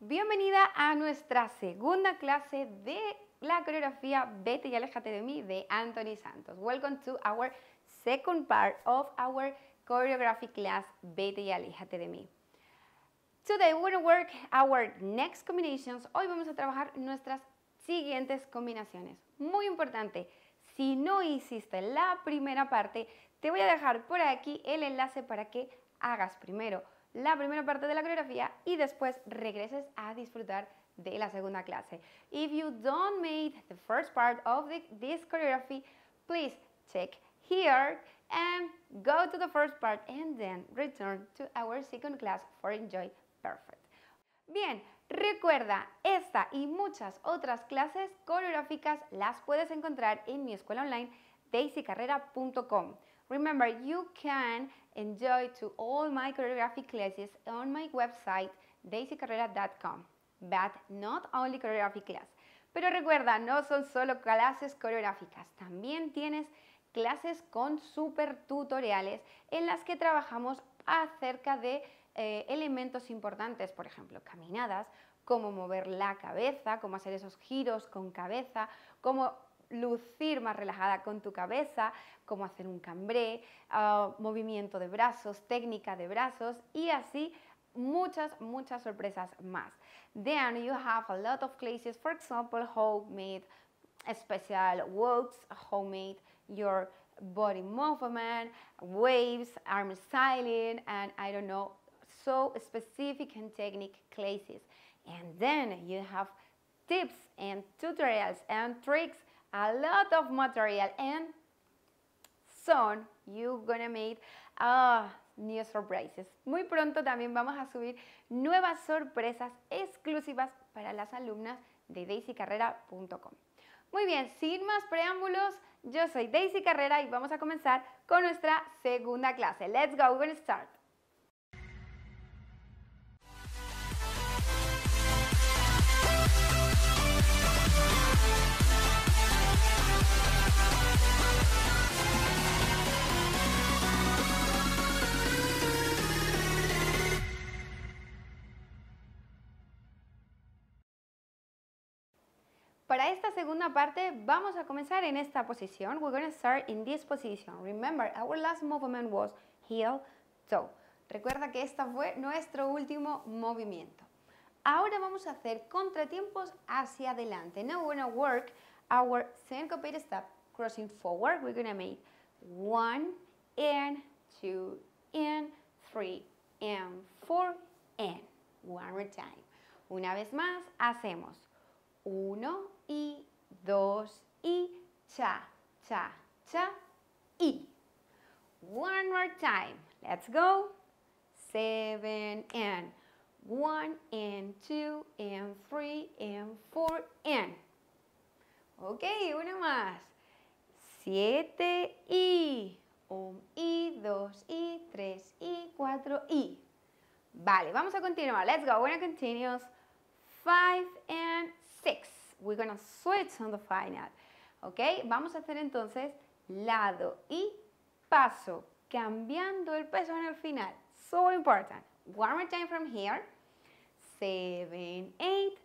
Bienvenida a nuestra segunda clase de la coreografía Vete y aléjate de mí de Anthony Santos. Welcome to our second part of our choreography class Vete y aléjate de mí. Today we're going to work our next combinations. Hoy vamos a trabajar nuestras siguientes combinaciones. Muy importante, si no hiciste la primera parte, te voy a dejar por aquí el enlace para que hagas primero la primera parte de la coreografía y después regreses a disfrutar de la segunda clase. If you don't made the first part of this choreography, please check here and go to the first part and then return to our second class for Enjoy Perfect. Bien, recuerda, esta y muchas otras clases coreográficas las puedes encontrar en mi escuela online daisycarrera.com. Remember, you can enjoy to all my choreography classes on my website daisycarrera.com. But not only choreography class. Pero recuerda, no son solo clases coreográficas, también tienes clases con super tutoriales en las que trabajamos acerca de eh, elementos importantes, por ejemplo, caminadas, cómo mover la cabeza, cómo hacer esos giros con cabeza, cómo lucir más relajada con tu cabeza, como hacer un cambré, ah, movimiento de brazos, técnica de brazos y así muchas, muchas sorpresas más. Then you have a lot of classes, for example, homemade special walks, homemade your body movement, waves, arm styling, and I don't know, so specific and technique classes. And then you have tips and tutorials and tricks a lot of material and soon you're gonna make new surprises. Muy pronto también vamos a subir nuevas sorpresas exclusivas para las alumnas de daisycarrera.com. Muy bien, sin más preámbulos, yo soy Daisy Carrera y vamos a comenzar con nuestra segunda clase. Let's go, we're to start. Para esta segunda parte vamos a comenzar en esta posición. We're going to start in this position. Remember, our last movement was heel, toe. Recuerda que este fue nuestro último movimiento. Ahora vamos a hacer contratiempos hacia adelante. Now we're going to work our syncopated step crossing forward. We're going to make one and two and three and four and one more time. Una vez más, hacemos uno, y, dos, y, cha, cha, cha, y. One more time. Let's go. Seven and one and two and three and four and. Ok, una más. Siete y. Un um, y, dos y, tres y, cuatro y. Vale, vamos a continuar. Let's go. We're going to Five and six. We're gonna switch on the final. ¿Ok? Vamos a hacer entonces lado y paso, cambiando el peso en el final. So important. One more time from here. Seven, eight.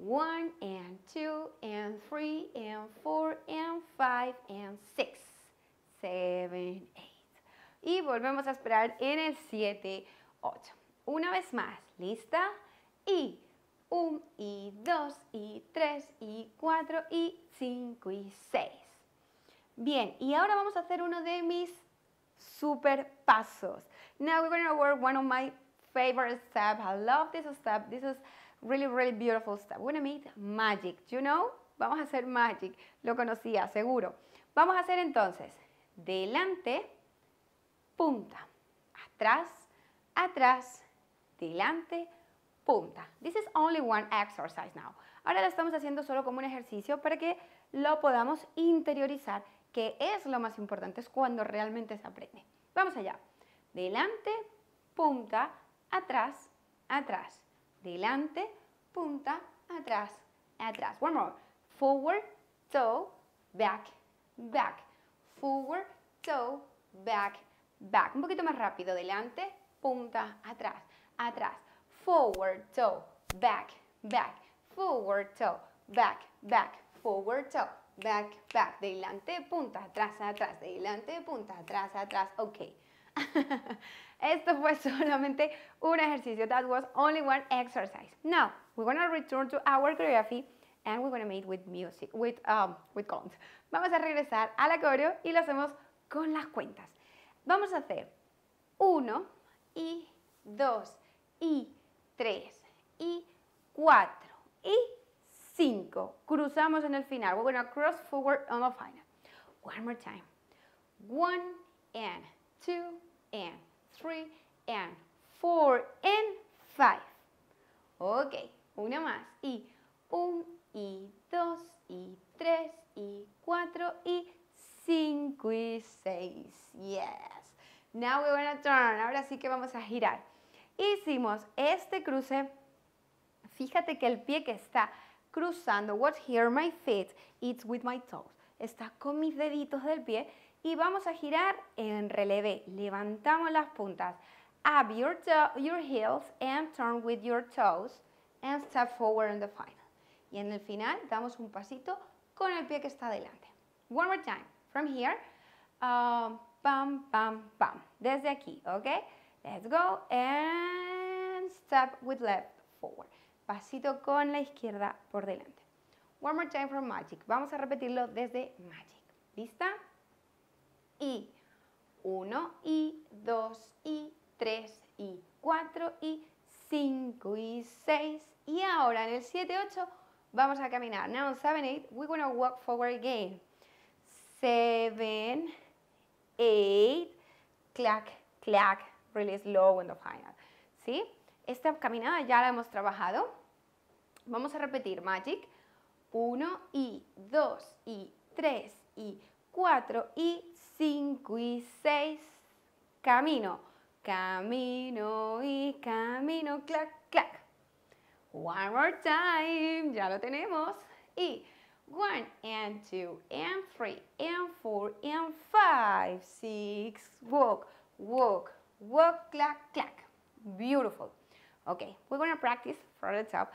One and two and three and four and five and six. Seven, eight. Y volvemos a esperar en el siete, ocho. Una vez más, ¿lista? Y 1 y 2 y 3 y 4 y 5 y 6. Bien, y ahora vamos a hacer uno de mis super pasos. Now we're going to work one of my favorite steps. I love this step. This is really, really beautiful step. We're going to make magic, you know? Vamos a hacer magic. Lo conocía, seguro. Vamos a hacer entonces delante, punta, atrás, atrás, delante, punta. This is only one exercise now. Ahora lo estamos haciendo solo como un ejercicio para que lo podamos interiorizar, que es lo más importante, es cuando realmente se aprende. Vamos allá. Delante, punta, atrás, atrás. Delante, punta, atrás, atrás. One more. Forward, toe, back, back. Forward, toe, back, back. Un poquito más rápido. Delante, punta, atrás, atrás forward toe, back, back, forward toe, back, back, forward toe, back, back, delante, punta, atrás, atrás, delante, punta, atrás, atrás, ok. Esto fue solamente un ejercicio, that was only one exercise. Now, we're going to return to our choreography and we're going gonna meet with music, with, um, with count. Vamos a regresar a la coreo y lo hacemos con las cuentas. Vamos a hacer uno y 2 y 3 y 4 y 5. Cruzamos en el final. We're going to cross forward on the final. One more time. 1 and 2 and 3 and 4 and 5. Ok, una más. Y 1 y 2 y 3 y 4 y 5 y 6. Yes. Now we're going to turn. Ahora sí que vamos a girar hicimos este cruce, fíjate que el pie que está cruzando, watch here my feet, it's with my toes, está con mis deditos del pie y vamos a girar en relevé, levantamos las puntas, up your, heels and turn with your toes and step forward in the final. Y en el final damos un pasito con el pie que está adelante. One more time, from here, bam, um, pam, pam, pam, desde aquí, ¿ok? Let's go and step with left forward. Pasito con la izquierda por delante. One more time from magic. Vamos a repetirlo desde magic. ¿Lista? Y 1 y 2 y 3 y 4 y 5 y 6. Y ahora en el 7, 8 vamos a caminar. Now 7, 8, we're going to walk forward again. 7, 8, clack, clack, really low and the final. ¿sí? Esta caminada ya la hemos trabajado. Vamos a repetir Magic. 1 y 2 y 3 y 4 y 5 y 6. Camino, camino y camino, clac, clac. One more time, ya lo tenemos. Y 1 and 2 and 3 and 4 and 5, 6, walk, walk, Walk, clack, clack. Beautiful. Ok, we're going to practice from the top,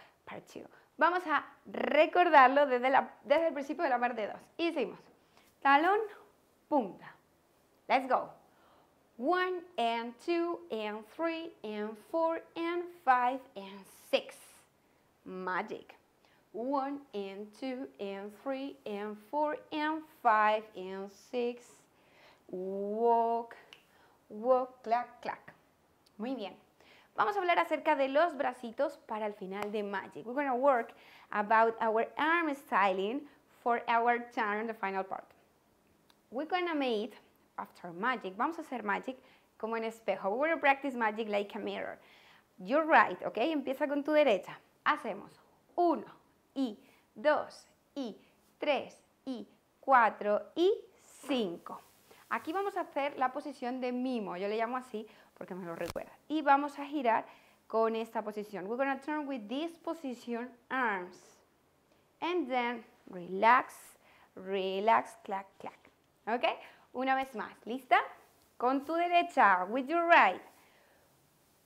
Vamos a recordarlo desde, la, desde el principio de la parte 2. Y seguimos. Talón, punta. Let's go. 1 and 2 and 3 and 4 and 5 and 6. Magic. 1 and 2 and 3 and 4 and 5 and 6. Walk, wo, clac, Muy bien. Vamos a hablar acerca de los bracitos para el final de Magic. We're going to work about our arm styling for our turn, the final part. We're going to make, after Magic, vamos a hacer Magic como en espejo. We're going practice Magic like a mirror. You're right, ¿ok? Empieza con tu derecha. Hacemos 1 y 2 y 3 y 4 y 5. Aquí vamos a hacer la posición de mimo, yo le llamo así porque me lo recuerda. Y vamos a girar con esta posición. We're going to turn with this position, arms. And then relax, relax, clack, clack. ¿Ok? Una vez más, ¿lista? Con tu derecha, with your right.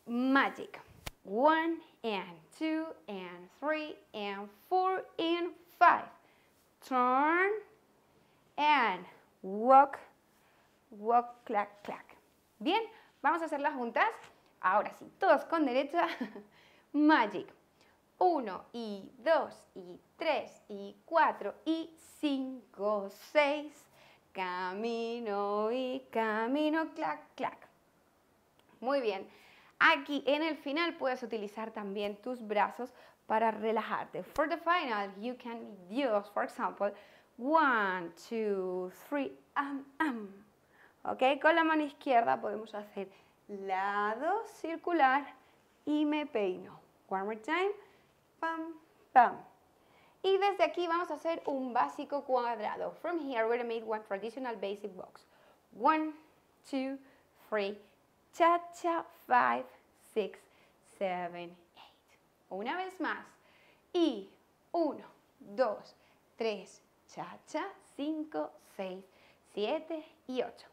Magic. One and two and three and four and five. Turn and walk walk, clack, clack. Bien, vamos a hacer las juntas. Ahora sí, todos con derecha. Magic. uno y dos y 3 y 4 y cinco seis Camino y camino, clack, clack Muy bien. Aquí en el final puedes utilizar también tus brazos para relajarte. For the final, you can use, for example, one, two, three am, am ¿ok? Con la mano izquierda podemos hacer lado circular y me peino. One more time, pam, pam. Y desde aquí vamos a hacer un básico cuadrado. From here we're going to make one traditional basic box. One, two, three, cha-cha, five, six, seven, eight. Una vez más. Y uno, dos, tres, cha-cha, cinco, seis, siete y ocho.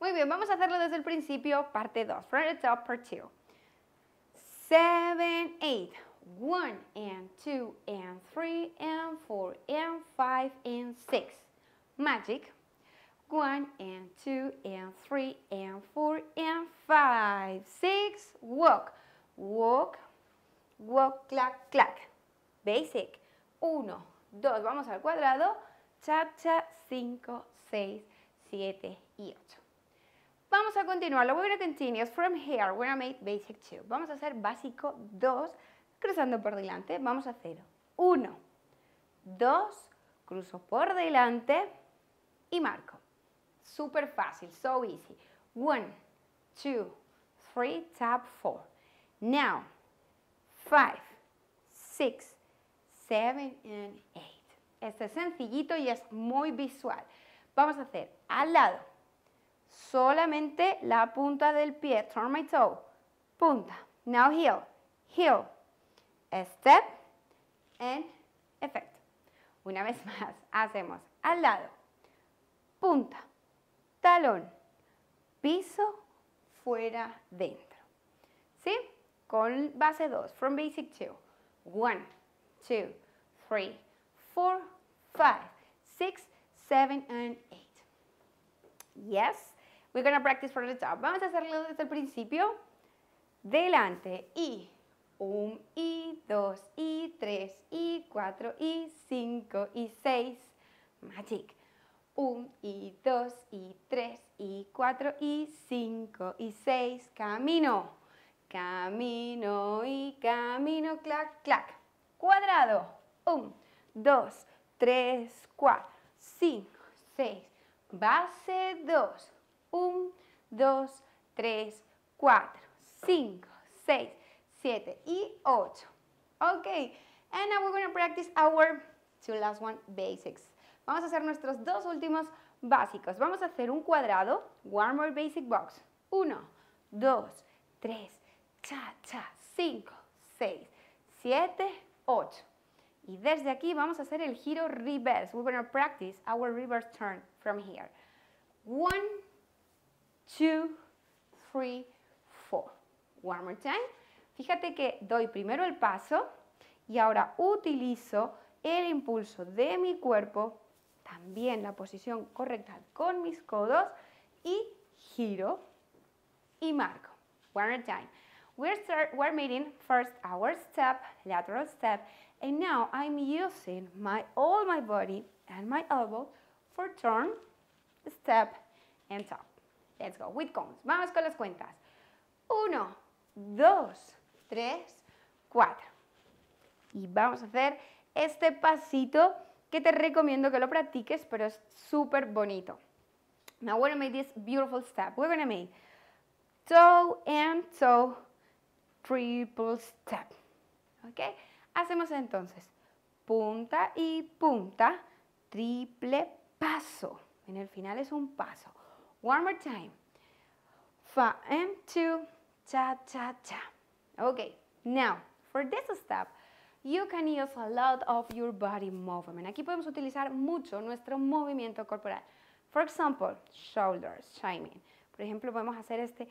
Muy bien, vamos a hacerlo desde el principio, parte 2. Front it up, part 2. 7, 8. 1 and 2 and 3 and 4 and 5 and 6. Magic. 1 and 2 and 3 and 4 and 5. 6. Walk. Walk. Walk, clack, clack. Basic. 1, 2. Vamos al cuadrado. Cha, cha. 5, 6, 7 y 8. Vamos a continuar, We're going to continue from here. We're going to make basic 2. Vamos a hacer básico 2, cruzando por delante. Vamos a hacer 1, 2, cruzo por delante y marco. Súper fácil, so easy. 1, 2, 3, tap 4. Now, 5, 6, 7 and 8. Este es sencillito y es muy visual. Vamos a hacer al lado solamente la punta del pie. Turn my toe. Punta. Now heel. Heel. A step and effect. Una vez más, hacemos al lado. Punta. Talón. Piso. Fuera. Dentro. ¿Sí? Con base 2. From basic 2. 1, 2, 3, 4, 5, 6, 7 and 8. Yes? We're gonna practice from the top. Vamos a hacerlo desde el principio. Delante y 1 y 2 y 3 y 4 y 5 y 6. Magic. 1 y 2 y 3 y 4 y 5 y 6. Camino. Camino y camino. Clac, clac. Cuadrado. 1, 2, 3, 4, 5, 6. Base 2. 1, 2, 3, 4, 5, 6, 7 y 8. Ok. and now we're going to practice our two last one basics. Vamos a hacer nuestros dos últimos básicos. Vamos a hacer un cuadrado, one more basic box. 1, 2, 3, cha, cha, 5, 6, 7, 8. Y desde aquí vamos a hacer el giro reverse. We're going to practice our reverse turn from here. 1 two, three, four. One more time. Fíjate que doy primero el paso y ahora utilizo el impulso de mi cuerpo, también la posición correcta con mis codos y giro y marco. One more time. We're, we're meeting first our step, lateral step, and now I'm using my all my body and my elbow for turn, step, and top. Let's go with combs. Vamos con las cuentas. Uno, dos, tres, cuatro. Y vamos a hacer este pasito que te recomiendo que lo practiques, pero es súper bonito. Now we're going to make this beautiful step. We're going to make toe and toe triple step. ¿Ok? Hacemos entonces punta y punta, triple paso. En el final es un paso. One more time. Fa and em, two cha cha cha. Okay, now for this step you can use a lot of your body movement. Aquí podemos utilizar mucho nuestro movimiento corporal. For example, shoulders chiming. Por ejemplo, podemos hacer este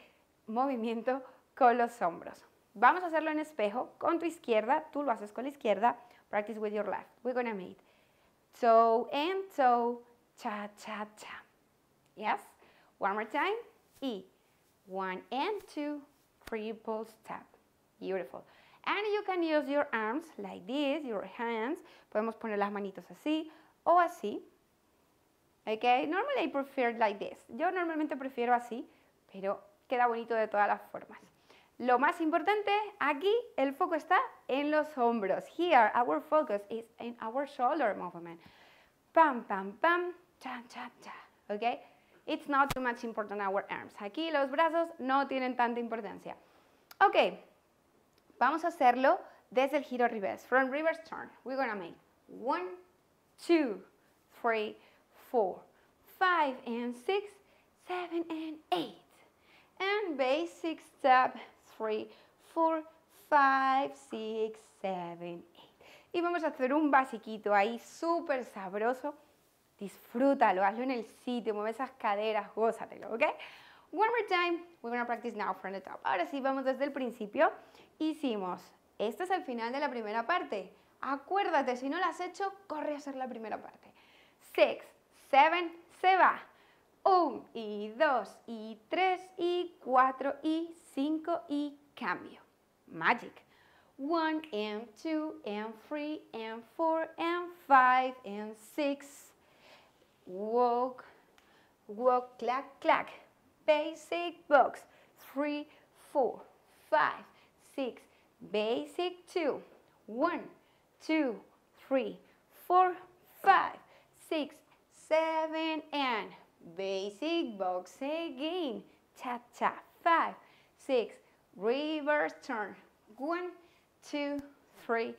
movimiento con los hombros. Vamos a hacerlo en espejo con tu izquierda, tú lo haces con la izquierda. Practice with your left. We're going to make toe and em, toe, cha cha cha. Yes? One more time. y e. One and two triple tap. Beautiful. And you can use your arms like this, your hands. Podemos poner las manitos así o así. Okay, normally I prefer like this. Yo normalmente prefiero así, pero queda bonito de todas las formas. Lo más importante, aquí el foco está en los hombros. Here, our focus is in our shoulder movement. Pam, pam, pam, cha, cha, cha. Okay? It's not too much important our arms. Aquí los brazos no tienen tanta importancia. Ok, vamos a hacerlo desde el giro reverse. From reverse turn, we're gonna make one, two, three, four, five and six, seven and eight. And basic step, three, four, five, six, seven, eight. Y vamos a hacer un basiquito ahí súper sabroso Disfrútalo, hazlo en el sitio, mueve esas caderas, gózatelo, ¿ok? One more time, we're gonna practice now from the top. Ahora sí, vamos desde el principio. Hicimos, este es el final de la primera parte. Acuérdate, si no lo has hecho, corre a hacer la primera parte. Six, seven, se va. Un y dos y tres y cuatro y cinco y cambio. Magic. One and two and three and four and five and six. walk, walk, clack, clack. Basic box, three, four, five, six. Basic two, one, two, three, four, five, six, seven, and basic box again. Tap, tap, five, six, reverse turn. One, two, three,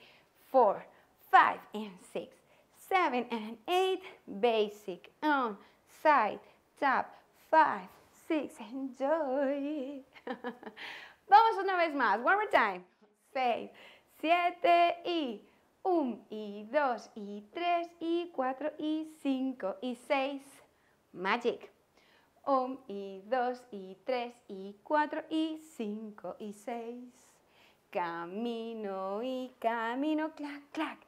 four, five, and six. 7 and 8 basic on side tap 5 6 and Vamos una vez más one more time 6 7 y 1 y 2 y 3 y 4 y 5 y 6 magic 1 y 2 y 3 y 4 y 5 y 6 camino y camino clac clac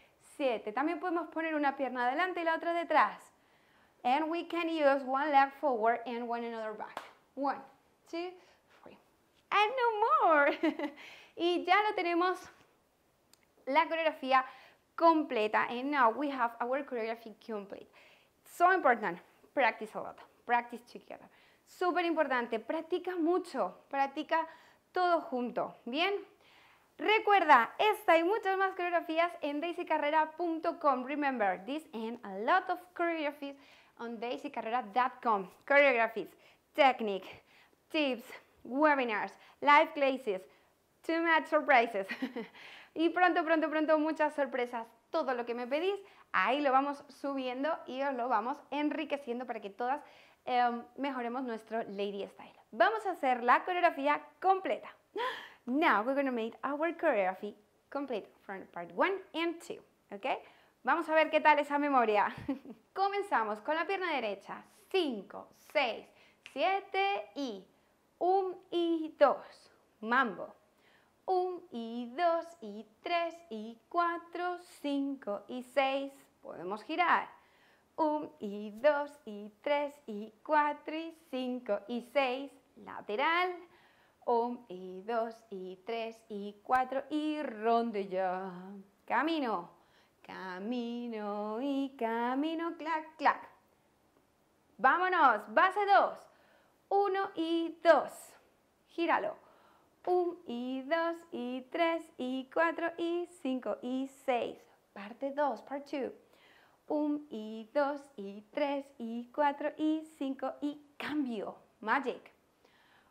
7. También podemos poner una pierna adelante y la otra detrás. And we can use one leg forward and one another back. One, two, three. And no more. y ya lo tenemos la coreografía completa. And now we have our choreography complete. So important. Practice a lot. Practice together. Súper importante. Practica mucho. Practica todo junto. ¿Bien? Recuerda, esta y muchas más coreografías en daisycarrera.com. Remember, this and a lot of choreographies on daisycarrera.com. Choreographies, technique, tips, webinars, live classes, too much surprises. y pronto, pronto, pronto muchas sorpresas. Todo lo que me pedís, ahí lo vamos subiendo y os lo vamos enriqueciendo para que todas em, mejoremos nuestro Lady Style. Vamos a hacer la coreografía completa. Now we're going to make our choreography complete from part 1 and 2, Vamos a ver qué tal esa memoria. Comenzamos con la pierna derecha. 5, 6, 7 y 1 y 2. Mambo. 1 y 2 y 3 y 4, 5 y 6. Podemos girar. 1 y 2 y 3 y 4 y 5 y 6. Lateral 1 y 2 y 3 y 4 y ronde ya. Camino, camino y camino, clac, clac. Vámonos, base 2. 1 y 2. Gíralo. 1 y 2 y 3 y 4 y 5 y 6. Parte 2, part 2. 1 y 2 y 3 y 4 y 5 y cambio. Magic.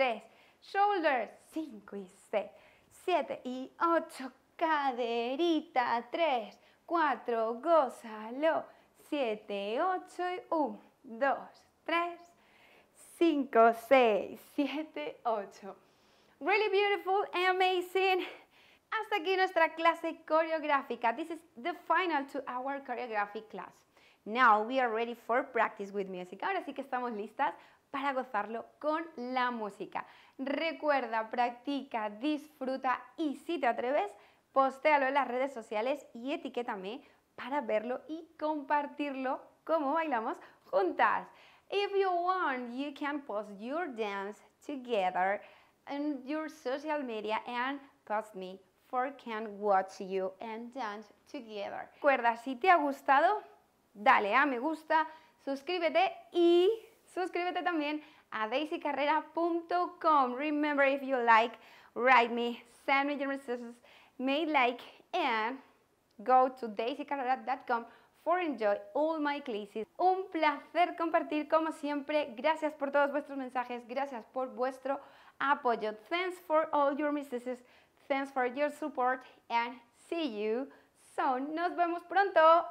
3, shoulders, 5 y 6, 7 y 8, caderita, 3, 4, gózalo, 7, 8 y 1, 2, 3, 5, 6, 7, 8. Really beautiful and amazing. Hasta aquí nuestra clase coreográfica. This is the final to our choreographic class. Now we are ready for practice with music. Ahora sí que estamos listas para gozarlo con la música. Recuerda, practica, disfruta y si te atreves, postéalo en las redes sociales y etiquétame para verlo y compartirlo como bailamos juntas. If you want, you can post your dance together in your social media and post me for can watch you and dance together. Recuerda, si te ha gustado, dale a me gusta, suscríbete y Suscríbete también a daisycarrera.com. Remember, if you like, write me, send me your messages, may like, and go to daisycarrera.com for enjoy all my classes. Un placer compartir como siempre. Gracias por todos vuestros mensajes, gracias por vuestro apoyo. Thanks for all your messages, thanks for your support, and see you soon. Nos vemos pronto.